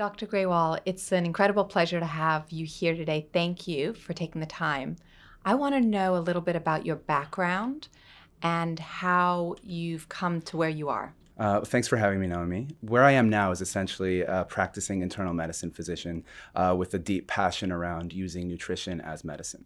Dr. Graywall, it's an incredible pleasure to have you here today. Thank you for taking the time. I want to know a little bit about your background and how you've come to where you are. Uh, thanks for having me, Naomi. Where I am now is essentially a practicing internal medicine physician uh, with a deep passion around using nutrition as medicine.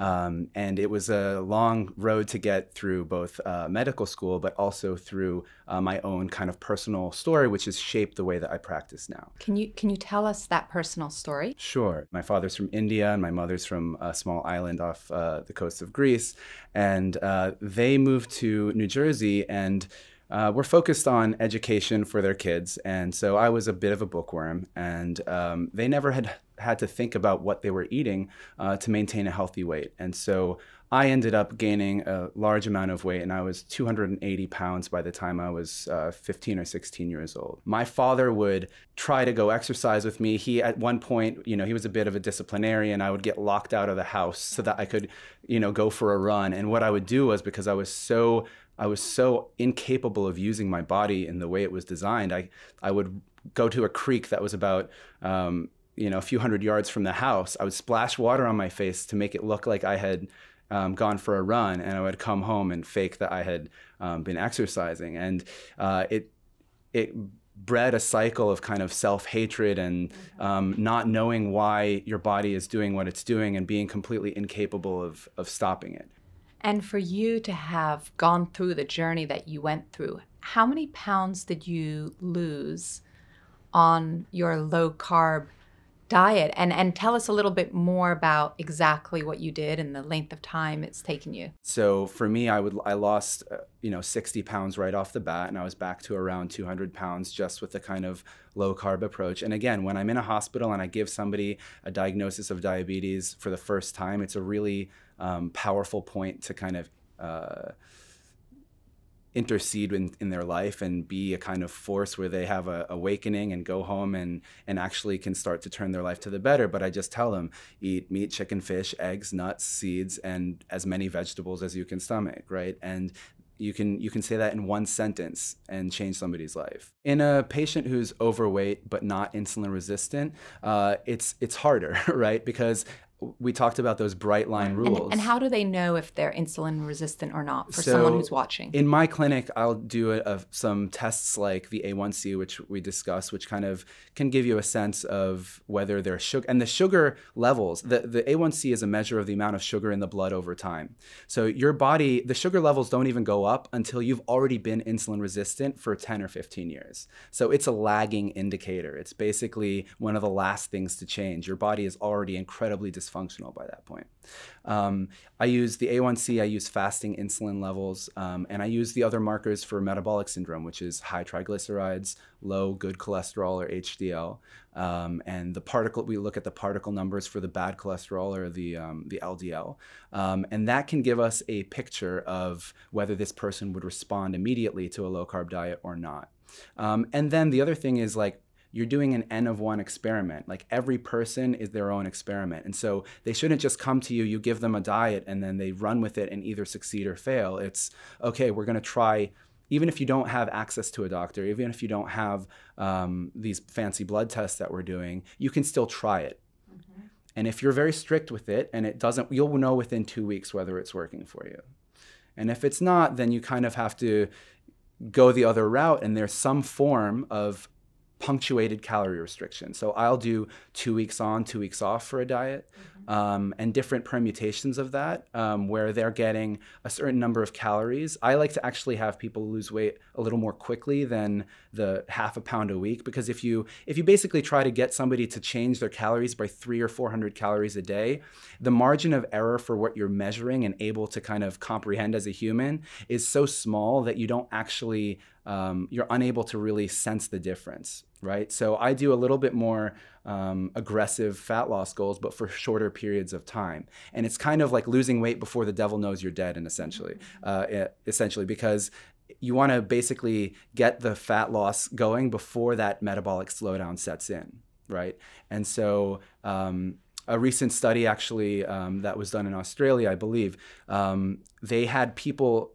Mm-hmm. Um, and it was a long road to get through both uh, medical school, but also through uh, my own kind of personal story, which has shaped the way that I practice now. Can you can you tell us that personal story? Sure. My father's from India, and my mother's from a small island off uh, the coast of Greece, and uh, they moved to New Jersey and uh, were focused on education for their kids. And so I was a bit of a bookworm, and um, they never had had to think about what they were eating uh, to maintain a healthy weight. And so I ended up gaining a large amount of weight, and I was 280 pounds by the time I was uh, 15 or 16 years old. My father would try to go exercise with me. He, at one point, you know, he was a bit of a disciplinarian. I would get locked out of the house so that I could, you know, go for a run. And what I would do was because I was so I was so incapable of using my body in the way it was designed. I I would go to a creek that was about um, you know a few hundred yards from the house. I would splash water on my face to make it look like I had um, gone for a run, and I would come home and fake that I had um, been exercising, and uh, it it bred a cycle of kind of self hatred and mm-hmm. um, not knowing why your body is doing what it's doing and being completely incapable of, of stopping it. And for you to have gone through the journey that you went through, how many pounds did you lose on your low carb diet and and tell us a little bit more about exactly what you did and the length of time it's taken you so for me i would i lost uh, you know 60 pounds right off the bat and i was back to around 200 pounds just with the kind of low carb approach and again when i'm in a hospital and i give somebody a diagnosis of diabetes for the first time it's a really um, powerful point to kind of uh, intercede in, in their life and be a kind of force where they have a awakening and go home and and actually can start to turn their life to the better but i just tell them eat meat chicken fish eggs nuts seeds and as many vegetables as you can stomach right and you can you can say that in one sentence and change somebody's life. In a patient who's overweight but not insulin resistant, uh, it's it's harder, right? Because we talked about those bright line rules. And, and, how do they know if they're insulin resistant or not for so someone who's watching? In my clinic, I'll do a, a, some tests like the A1C, which we discussed, which kind of can give you a sense of whether they're sugar and the sugar levels. The, the A1C is a measure of the amount of sugar in the blood over time. So your body, the sugar levels don't even go up until you've already been insulin resistant for 10 or 15 years. So it's a lagging indicator. It's basically one of the last things to change. Your body is already incredibly dysfunctional dysfunctional by that point. Um, I use the A1C, I use fasting insulin levels, um, and I use the other markers for metabolic syndrome, which is high triglycerides, low good cholesterol or HDL, um, and the particle. We look at the particle numbers for the bad cholesterol or the um, the LDL, um, and that can give us a picture of whether this person would respond immediately to a low carb diet or not. Um, and then the other thing is like you're doing an n of one experiment. Like every person is their own experiment. And so they shouldn't just come to you, you give them a diet, and then they run with it and either succeed or fail. It's okay, we're going to try. Even if you don't have access to a doctor, even if you don't have um, these fancy blood tests that we're doing, you can still try it. Mm-hmm. And if you're very strict with it and it doesn't, you'll know within two weeks whether it's working for you. And if it's not, then you kind of have to go the other route. And there's some form of punctuated calorie restriction. So I'll do two weeks on, two weeks off for a diet, mm-hmm. um, and different permutations of that, um, where they're getting a certain number of calories. I like to actually have people lose weight a little more quickly than the half a pound a week, because if you if you basically try to get somebody to change their calories by three or four hundred calories a day, the margin of error for what you're measuring and able to kind of comprehend as a human is so small that you don't actually um, you're unable to really sense the difference, right? So I do a little bit more um, aggressive fat loss goals, but for shorter periods of time. And it's kind of like losing weight before the devil knows you're dead, and essentially, mm-hmm. uh, essentially because you want to basically get the fat loss going before that metabolic slowdown sets in, right? And so. Um, a recent study actually um, that was done in Australia, I believe, um, they had people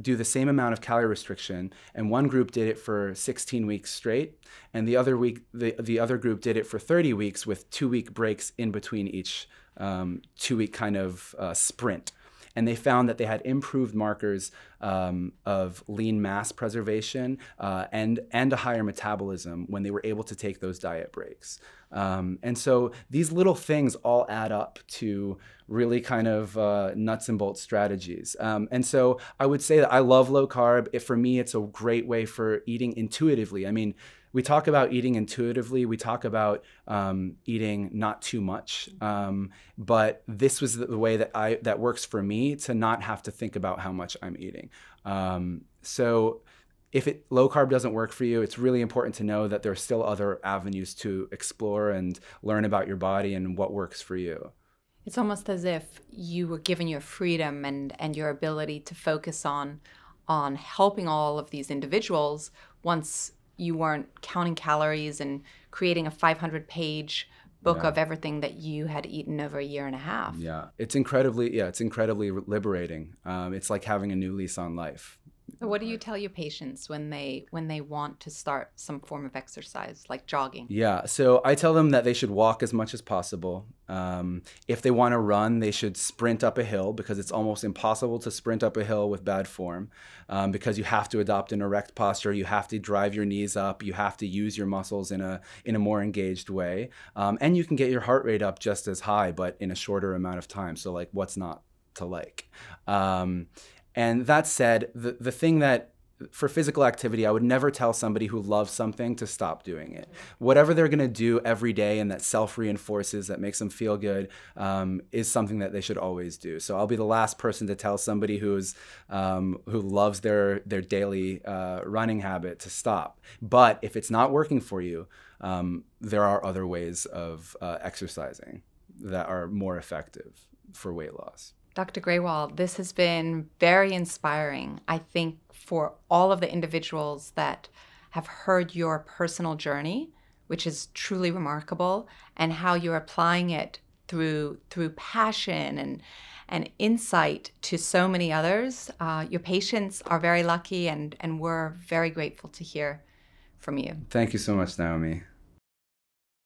do the same amount of calorie restriction and one group did it for 16 weeks straight and the other week the, the other group did it for 30 weeks with two week breaks in between each um, two week kind of uh, sprint and they found that they had improved markers um, of lean mass preservation uh, and and a higher metabolism when they were able to take those diet breaks. Um, and so these little things all add up to really kind of uh, nuts and bolts strategies. Um, and so I would say that I love low carb. It, for me, it's a great way for eating intuitively. I mean, we talk about eating intuitively. We talk about um, eating not too much. Um, but this was the way that I that works for me to not have to think about how much I'm eating. Um, so if it, low carb doesn't work for you, it's really important to know that there are still other avenues to explore and learn about your body and what works for you. It's almost as if you were given your freedom and and your ability to focus on on helping all of these individuals once you weren't counting calories and creating a 500 page book yeah. of everything that you had eaten over a year and a half. Yeah, it's incredibly yeah, it's incredibly liberating. Um, it's like having a new lease on life what do you tell your patients when they when they want to start some form of exercise like jogging yeah so i tell them that they should walk as much as possible um, if they want to run they should sprint up a hill because it's almost impossible to sprint up a hill with bad form um, because you have to adopt an erect posture you have to drive your knees up you have to use your muscles in a in a more engaged way um, and you can get your heart rate up just as high but in a shorter amount of time so like what's not to like um, and that said, the, the thing that for physical activity, I would never tell somebody who loves something to stop doing it. Whatever they're going to do every day and that self reinforces, that makes them feel good, um, is something that they should always do. So I'll be the last person to tell somebody who's um, who loves their their daily uh, running habit to stop. But if it's not working for you, um, there are other ways of uh, exercising that are more effective for weight loss. Dr. Graywall, this has been very inspiring, I think, for all of the individuals that have heard your personal journey, which is truly remarkable, and how you're applying it through through passion and and insight to so many others. Uh, your patients are very lucky, and and we're very grateful to hear from you. Thank you so much, Naomi.